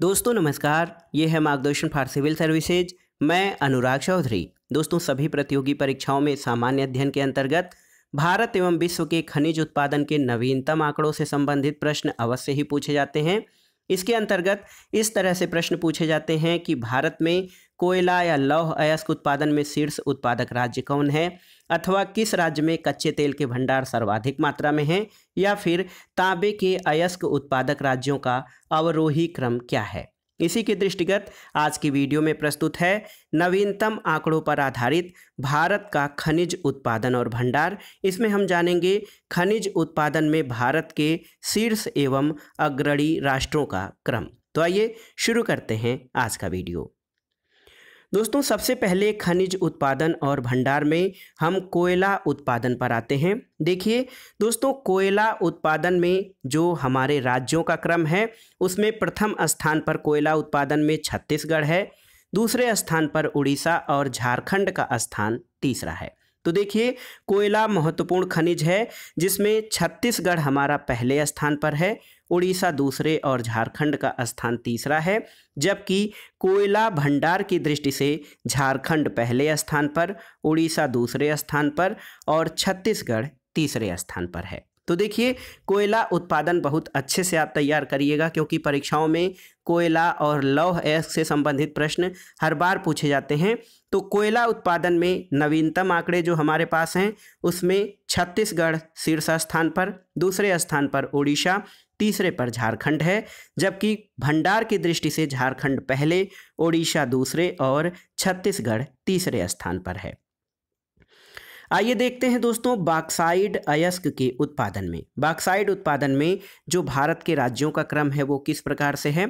दोस्तों नमस्कार ये है मार्गदर्शन फॉर सिविल सर्विसेज मैं अनुराग चौधरी दोस्तों सभी प्रतियोगी परीक्षाओं में सामान्य अध्ययन के अंतर्गत भारत एवं विश्व के खनिज उत्पादन के नवीनतम आंकड़ों से संबंधित प्रश्न अवश्य ही पूछे जाते हैं इसके अंतर्गत इस तरह से प्रश्न पूछे जाते हैं कि भारत में कोयला या लौह अयस्क उत्पादन में शीर्ष उत्पादक राज्य कौन है अथवा किस राज्य में कच्चे तेल के भंडार सर्वाधिक मात्रा में हैं या फिर तांबे के अयस्क उत्पादक राज्यों का अवरोही क्रम क्या है इसी के दृष्टिगत आज की वीडियो में प्रस्तुत है नवीनतम आंकड़ों पर आधारित भारत का खनिज उत्पादन और भंडार इसमें हम जानेंगे खनिज उत्पादन में भारत के शीर्ष एवं अग्रणी राष्ट्रों का क्रम तो आइए शुरू करते हैं आज का वीडियो दोस्तों सबसे पहले खनिज उत्पादन और भंडार में हम कोयला उत्पादन पर आते हैं देखिए दोस्तों कोयला उत्पादन में जो हमारे राज्यों का क्रम है उसमें प्रथम स्थान पर कोयला उत्पादन में छत्तीसगढ़ है दूसरे स्थान पर उड़ीसा और झारखंड का स्थान तीसरा है तो देखिए कोयला महत्वपूर्ण खनिज है जिसमें छत्तीसगढ़ हमारा पहले स्थान पर है उड़ीसा दूसरे और झारखंड का स्थान तीसरा है जबकि कोयला भंडार की दृष्टि से झारखंड पहले स्थान पर उड़ीसा दूसरे स्थान पर और छत्तीसगढ़ तीसरे स्थान पर है तो देखिए कोयला उत्पादन बहुत अच्छे से आप तैयार करिएगा क्योंकि परीक्षाओं में कोयला और लौह अयस्क से संबंधित प्रश्न हर बार पूछे जाते हैं तो कोयला उत्पादन में नवीनतम आंकड़े जो हमारे पास हैं उसमें छत्तीसगढ़ शीर्ष स्थान पर दूसरे स्थान पर उड़ीसा तीसरे पर झारखंड है जबकि भंडार की दृष्टि से झारखंड पहले ओडिशा दूसरे और छत्तीसगढ़ तीसरे स्थान पर है आइए देखते हैं दोस्तों बाक्साइड अयस्क के उत्पादन में बाक्साइड उत्पादन में जो भारत के राज्यों का क्रम है वो किस प्रकार से है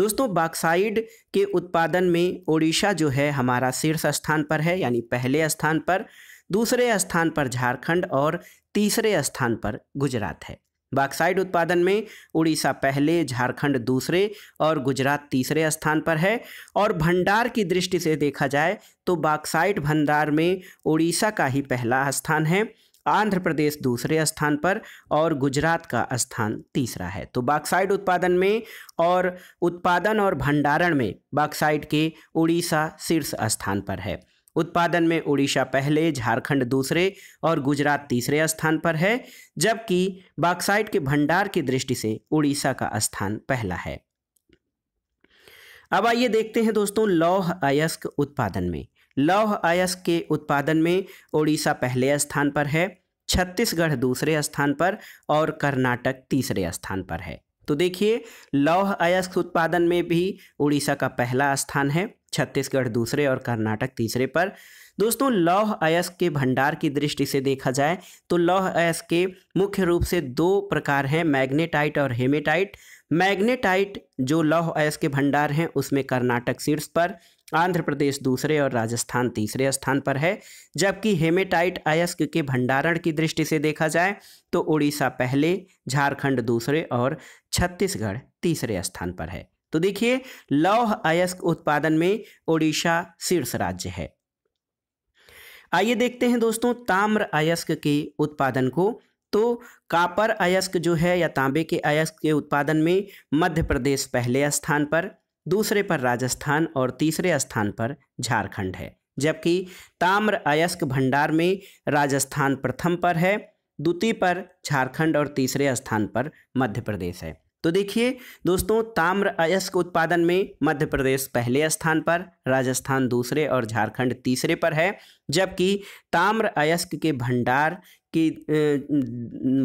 दोस्तों बाक्साइड के उत्पादन में ओडिशा जो है हमारा शीर्ष स्थान पर है यानी पहले स्थान पर दूसरे स्थान पर झारखंड और तीसरे स्थान पर गुजरात है बाक्साइड उत्पादन में उड़ीसा पहले झारखंड दूसरे और गुजरात तीसरे स्थान पर है और भंडार की दृष्टि से देखा जाए तो बाक्साइड भंडार में उड़ीसा का ही पहला स्थान है आंध्र प्रदेश दूसरे स्थान पर और गुजरात का स्थान तीसरा है तो बाक्साइड उत्पादन में और उत्पादन और भंडारण में बाक्साइड के उड़ीसा शीर्ष स्थान पर है उत्पादन में उड़ीसा पहले झारखंड दूसरे और गुजरात तीसरे स्थान पर है जबकि बाक्साइट के भंडार की दृष्टि से उड़ीसा का स्थान पहला है अब आइए देखते हैं दोस्तों लौह अयस्क उत्पादन में लौह अयस्क के उत्पादन में ओडिशा पहले स्थान पर है छत्तीसगढ़ दूसरे स्थान पर और कर्नाटक तीसरे स्थान पर है तो देखिए लौह अयस्क उत्पादन में भी उड़ीसा का पहला स्थान है छत्तीसगढ़ दूसरे और कर्नाटक तीसरे पर दोस्तों लौह अयस्क के भंडार की दृष्टि से देखा जाए तो लौह अयस्क के मुख्य रूप से दो प्रकार हैं मैग्नेटाइट और हेमेटाइट मैग्नेटाइट जो लौह अयस्क के भंडार हैं उसमें कर्नाटक शीर्ष पर आंध्र प्रदेश दूसरे और राजस्थान तीसरे स्थान पर है जबकि हेमेटाइट अयस्क के भंडारण की दृष्टि से देखा जाए तो उड़ीसा पहले झारखंड दूसरे और छत्तीसगढ़ तीसरे स्थान पर है तो देखिए लौह अयस्क उत्पादन में ओडिशा शीर्ष राज्य है आइए देखते हैं दोस्तों ताम्र अयस्क के उत्पादन को तो कापर अयस्क जो है या तांबे के अयस्क के उत्पादन में मध्य प्रदेश पहले स्थान पर दूसरे पर राजस्थान और तीसरे स्थान पर झारखंड है जबकि ताम्र अयस्क भंडार में राजस्थान प्रथम पर है द्वितीय पर झारखंड और तीसरे स्थान पर मध्य प्रदेश है तो देखिए दोस्तों ताम्र अयस्क उत्पादन में मध्य प्रदेश पहले स्थान पर राजस्थान दूसरे और झारखंड तीसरे पर है जबकि ताम्र अयस्क के भंडार की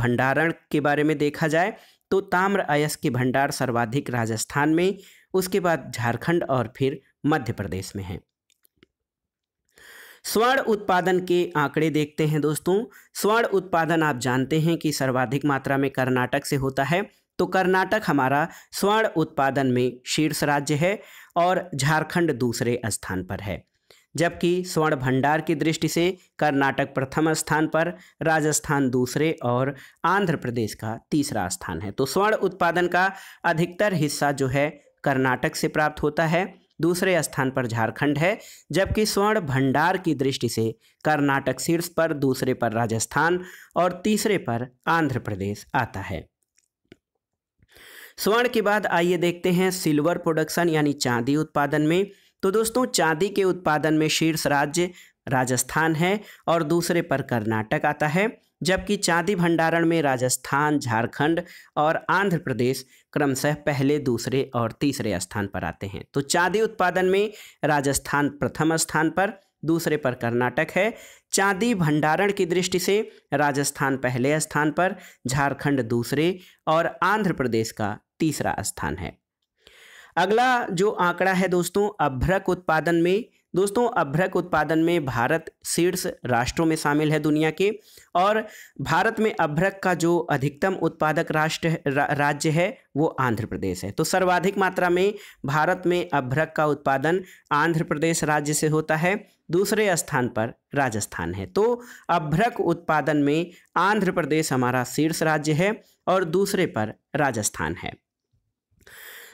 भंडारण के बारे में देखा जाए तो ताम्र अयस्क के भंडार सर्वाधिक राजस्थान में उसके बाद झारखंड और फिर मध्य प्रदेश में है स्वर्ण उत्पादन के आंकड़े देखते हैं दोस्तों स्वर्ण उत्पादन आप जानते हैं कि सर्वाधिक मात्रा में कर्नाटक से होता है तो कर्नाटक हमारा स्वर्ण उत्पादन में शीर्ष राज्य है और झारखंड दूसरे स्थान पर है जबकि स्वर्ण भंडार की दृष्टि से कर्नाटक प्रथम स्थान पर राजस्थान दूसरे और आंध्र प्रदेश का तीसरा स्थान है तो स्वर्ण उत्पादन का अधिकतर हिस्सा जो है कर्नाटक से प्राप्त होता है दूसरे स्थान पर झारखंड है जबकि स्वर्ण भंडार की दृष्टि से कर्नाटक शीर्ष पर दूसरे पर राजस्थान और तीसरे पर आंध्र प्रदेश आता है स्वर्ण के बाद आइए देखते हैं सिल्वर प्रोडक्शन यानी चांदी उत्पादन में तो दोस्तों चांदी के उत्पादन में शीर्ष राज्य राजस्थान है और दूसरे पर कर्नाटक आता है जबकि चांदी भंडारण में राजस्थान झारखंड और आंध्र प्रदेश क्रमशः पहले दूसरे और तीसरे स्थान पर आते हैं तो चांदी उत्पादन में राजस्थान प्रथम स्थान पर दूसरे पर कर्नाटक है चांदी भंडारण की दृष्टि से राजस्थान पहले स्थान पर झारखंड दूसरे और आंध्र प्रदेश का तीसरा स्थान है अगला जो आंकड़ा है दोस्तों अभ्रक उत्पादन में दोस्तों अभ्रक उत्पादन में भारत शीर्ष राष्ट्रों में शामिल है दुनिया के और भारत में अभ्रक का जो अधिकतम उत्पादक राष्ट्र रा, राज्य है वो आंध्र प्रदेश है तो सर्वाधिक मात्रा में भारत में अभ्रक का उत्पादन आंध्र प्रदेश राज्य से होता है दूसरे स्थान पर राजस्थान है तो अभ्रक उत्पादन में आंध्र प्रदेश हमारा शीर्ष राज्य है और दूसरे पर राजस्थान है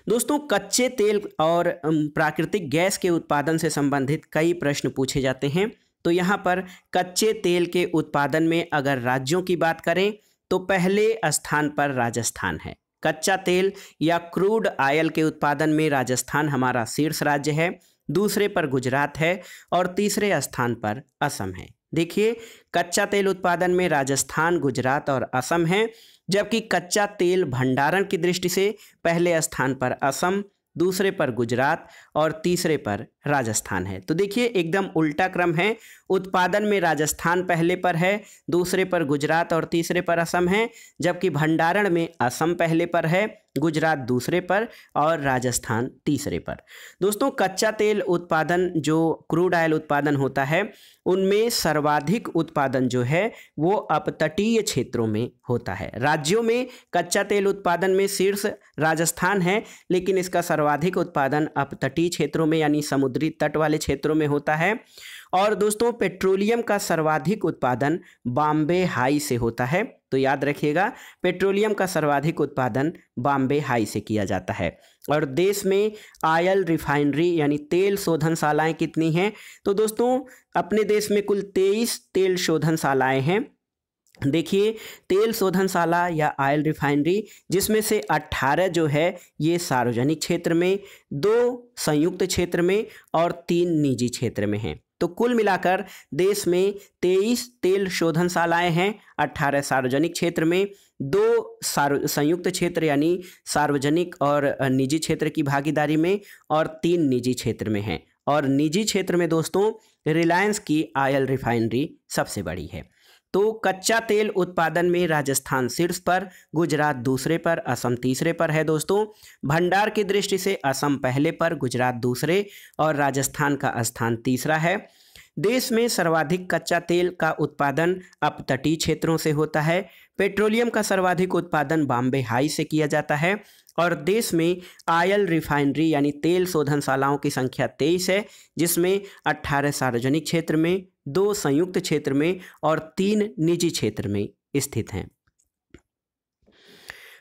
दोस्तों कच्चे तेल और प्राकृतिक गैस के उत्पादन से संबंधित कई प्रश्न पूछे जाते हैं तो यहाँ पर कच्चे तेल के उत्पादन में अगर राज्यों की बात करें तो पहले स्थान पर राजस्थान है कच्चा तेल या क्रूड आयल के उत्पादन में राजस्थान हमारा शीर्ष राज्य है दूसरे पर गुजरात है और तीसरे स्थान पर असम है देखिए कच्चा तेल उत्पादन में राजस्थान गुजरात और असम है जबकि कच्चा तेल भंडारण की दृष्टि से पहले स्थान पर असम दूसरे पर गुजरात और तीसरे पर राजस्थान है तो देखिए एकदम उल्टा क्रम है उत्पादन में राजस्थान पहले पर है दूसरे पर गुजरात और तीसरे पर असम है जबकि भंडारण में असम पहले पर है गुजरात दूसरे पर और राजस्थान तीसरे पर दोस्तों कच्चा तेल उत्पादन जो क्रूड ऑयल उत्पादन होता है उनमें सर्वाधिक उत्पादन जो है वो अपतटीय क्षेत्रों में होता है राज्यों में कच्चा तेल उत्पादन में शीर्ष राजस्थान है लेकिन इसका सर्वाधिक उत्पादन अपतटीय क्षेत्रों में यानी समुद्री तट वाले क्षेत्रों में होता है और दोस्तों पेट्रोलियम का सर्वाधिक उत्पादन बॉम्बे हाई से होता है तो याद रखिएगा पेट्रोलियम का सर्वाधिक उत्पादन बॉम्बे हाई से किया जाता है और देश में आयल रिफाइनरी यानी तेल शोधनशालाएँ कितनी हैं तो दोस्तों अपने देश में कुल तेईस तेल शोधनशालाएँ हैं देखिए तेल शोधनशाला या आयल रिफाइनरी जिसमें से 18 जो है ये सार्वजनिक क्षेत्र में दो संयुक्त क्षेत्र में और तीन निजी क्षेत्र में हैं तो कुल मिलाकर देश में तेईस तेल शोधनशालाएं हैं अट्ठारह सार्वजनिक क्षेत्र में दो संयुक्त क्षेत्र यानी सार्वजनिक और निजी क्षेत्र की भागीदारी में और तीन निजी क्षेत्र में हैं और निजी क्षेत्र में दोस्तों रिलायंस की आयल रिफाइनरी सबसे बड़ी है तो कच्चा तेल उत्पादन में राजस्थान शीर्ष पर गुजरात दूसरे पर असम तीसरे पर है दोस्तों भंडार की दृष्टि से असम पहले पर गुजरात दूसरे और राजस्थान का स्थान तीसरा है देश में सर्वाधिक कच्चा तेल का उत्पादन अपतटीय क्षेत्रों से होता है पेट्रोलियम का सर्वाधिक उत्पादन बॉम्बे हाई से किया जाता है और देश में आयल रिफाइनरी यानी तेल शोधनशालाओं की संख्या तेईस है जिसमें अट्ठारह सार्वजनिक क्षेत्र में दो संयुक्त क्षेत्र में और तीन निजी क्षेत्र में स्थित हैं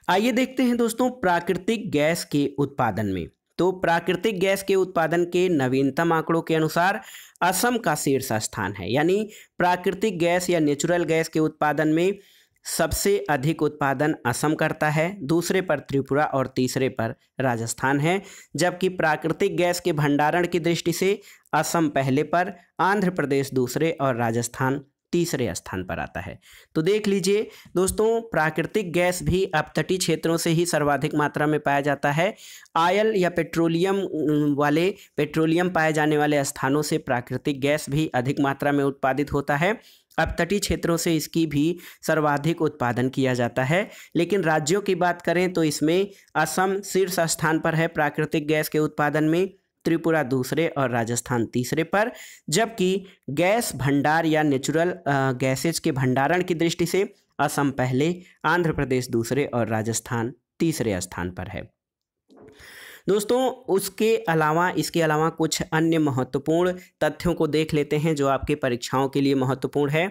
आइए देखते हैं दोस्तों प्राकृतिक गैस के उत्पादन में तो प्राकृतिक गैस के उत्पादन के नवीनतम आंकड़ों के अनुसार असम का शीर्ष स्थान है यानी प्राकृतिक गैस या नेचुरल गैस के उत्पादन में सबसे अधिक उत्पादन असम करता है दूसरे पर त्रिपुरा और तीसरे पर राजस्थान है जबकि प्राकृतिक गैस के भंडारण की दृष्टि से असम पहले पर आंध्र प्रदेश दूसरे और राजस्थान तीसरे स्थान पर आता है तो देख लीजिए दोस्तों प्राकृतिक गैस भी अपतटीय क्षेत्रों से ही सर्वाधिक मात्रा में पाया जाता है आयल या पेट्रोलियम वाले पेट्रोलियम पाए जाने वाले स्थानों से प्राकृतिक गैस भी अधिक मात्रा में उत्पादित होता है अब तटीय क्षेत्रों से इसकी भी सर्वाधिक उत्पादन किया जाता है लेकिन राज्यों की बात करें तो इसमें असम शीर्ष स्थान पर है प्राकृतिक गैस के उत्पादन में त्रिपुरा दूसरे और राजस्थान तीसरे पर जबकि गैस भंडार या नेचुरल गैसेज के भंडारण की दृष्टि से असम पहले आंध्र प्रदेश दूसरे और राजस्थान तीसरे स्थान पर है दोस्तों उसके अलावा इसके अलावा कुछ अन्य महत्वपूर्ण तथ्यों को देख लेते हैं जो आपके परीक्षाओं के लिए महत्वपूर्ण है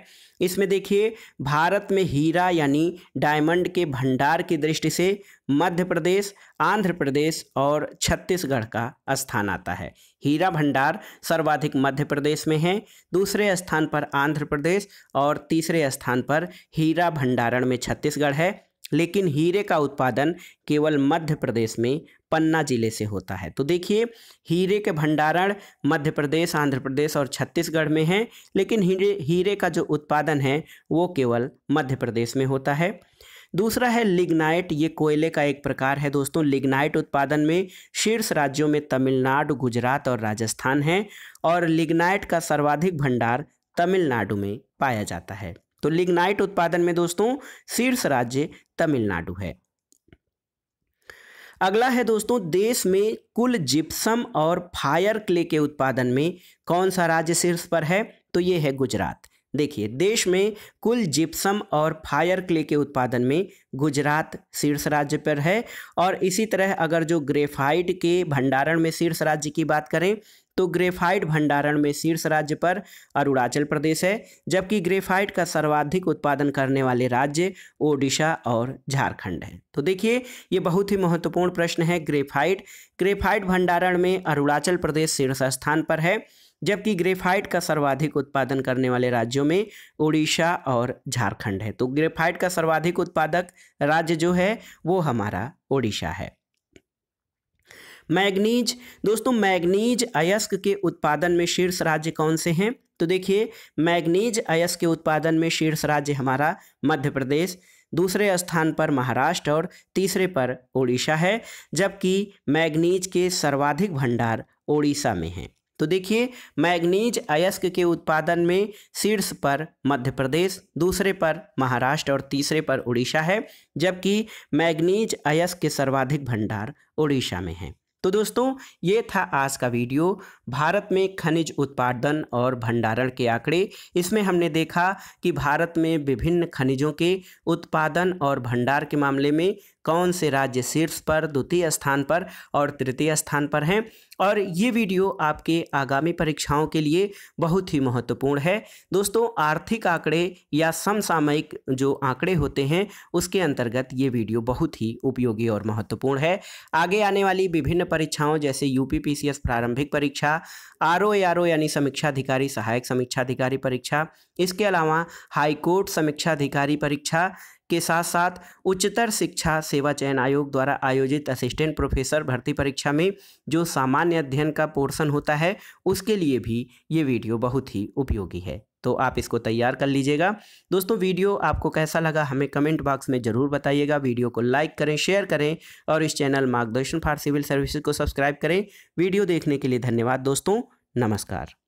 इसमें देखिए भारत में हीरा यानी डायमंड के भंडार की दृष्टि से मध्य प्रदेश आंध्र प्रदेश और छत्तीसगढ़ का स्थान आता है हीरा भंडार सर्वाधिक मध्य प्रदेश में है दूसरे स्थान पर आंध्र प्रदेश और तीसरे स्थान पर हीरा भंडारण में छत्तीसगढ़ है लेकिन हीरे का उत्पादन केवल मध्य प्रदेश में पन्ना जिले से होता है तो देखिए हीरे के भंडारण मध्य प्रदेश आंध्र प्रदेश और छत्तीसगढ़ में है लेकिन हीरे हीरे का जो उत्पादन है वो केवल मध्य प्रदेश में होता है दूसरा है लिग्नाइट ये कोयले का एक प्रकार है दोस्तों लिग्नाइट उत्पादन में शीर्ष राज्यों में तमिलनाडु गुजरात और राजस्थान है और लिग्नाइट का सर्वाधिक भंडार तमिलनाडु में पाया जाता है तो लिग्नाइट उत्पादन में दोस्तों शीर्ष राज्य तमिलनाडु है अगला है दोस्तों देश में कुल जिप्सम और फायर क्ले के उत्पादन में कौन सा राज्य शीर्ष पर है तो ये है गुजरात देखिए देश में कुल जिप्सम और फायर क्ले के उत्पादन में गुजरात शीर्ष राज्य पर है और इसी तरह अगर जो ग्रेफाइट के भंडारण में शीर्ष राज्य की बात करें तो ग्रेफाइट भंडारण में शीर्ष राज्य पर अरुणाचल प्रदेश है जबकि ग्रेफाइट का सर्वाधिक उत्पादन करने वाले राज्य ओडिशा और झारखंड है तो देखिए ये बहुत ही महत्वपूर्ण प्रश्न है ग्रेफाइट ग्रेफाइट भंडारण में अरुणाचल प्रदेश शीर्ष स्थान पर है जबकि ग्रेफाइट का सर्वाधिक उत्पादन करने वाले राज्यों में उड़ीसा और झारखंड है तो ग्रेफाइट का सर्वाधिक उत्पादक राज्य जो है वो हमारा उड़ीसा है मैग्नीज दोस्तों मैग्नीज अयस्क के उत्पादन में शीर्ष राज्य कौन से हैं तो देखिए मैग्नीज अयस्क के उत्पादन में शीर्ष राज्य हमारा मध्य प्रदेश दूसरे स्थान पर महाराष्ट्र और तीसरे पर ओडिशा है जबकि मैग्नीज के सर्वाधिक भंडार ओडिशा में हैं तो देखिए मैग्नीज अयस्क के उत्पादन में शीर्ष पर मध्य प्रदेश दूसरे पर महाराष्ट्र और तीसरे पर उड़ीसा है जबकि मैग्नीज अयस्क के सर्वाधिक भंडार उड़ीसा में है तो दोस्तों ये था आज का वीडियो भारत में खनिज उत्पादन और भंडारण के आंकड़े इसमें हमने देखा कि भारत में विभिन्न खनिजों के उत्पादन और भंडार के मामले में कौन से राज्य शीर्ष पर द्वितीय स्थान पर और तृतीय स्थान पर हैं और ये वीडियो आपके आगामी परीक्षाओं के लिए बहुत ही महत्वपूर्ण है दोस्तों आर्थिक आंकड़े या समसामयिक जो आंकड़े होते हैं उसके अंतर्गत ये वीडियो बहुत ही उपयोगी और महत्वपूर्ण है आगे आने वाली विभिन्न परीक्षाओं जैसे यू प्रारंभिक परीक्षा आर ओ यानी समीक्षाधिकारी सहायक समीक्षाधिकारी परीक्षा इसके अलावा हाईकोर्ट समीक्षाधिकारी परीक्षा के साथ साथ उच्चतर शिक्षा सेवा चयन आयोग द्वारा आयोजित असिस्टेंट प्रोफेसर भर्ती परीक्षा में जो सामान्य अध्ययन का पोर्शन होता है उसके लिए भी ये वीडियो बहुत ही उपयोगी है तो आप इसको तैयार कर लीजिएगा दोस्तों वीडियो आपको कैसा लगा हमें कमेंट बॉक्स में ज़रूर बताइएगा वीडियो को लाइक करें शेयर करें और इस channel Margdarshan for civil services को सब्सक्राइब करें वीडियो देखने के लिए धन्यवाद दोस्तों नमस्कार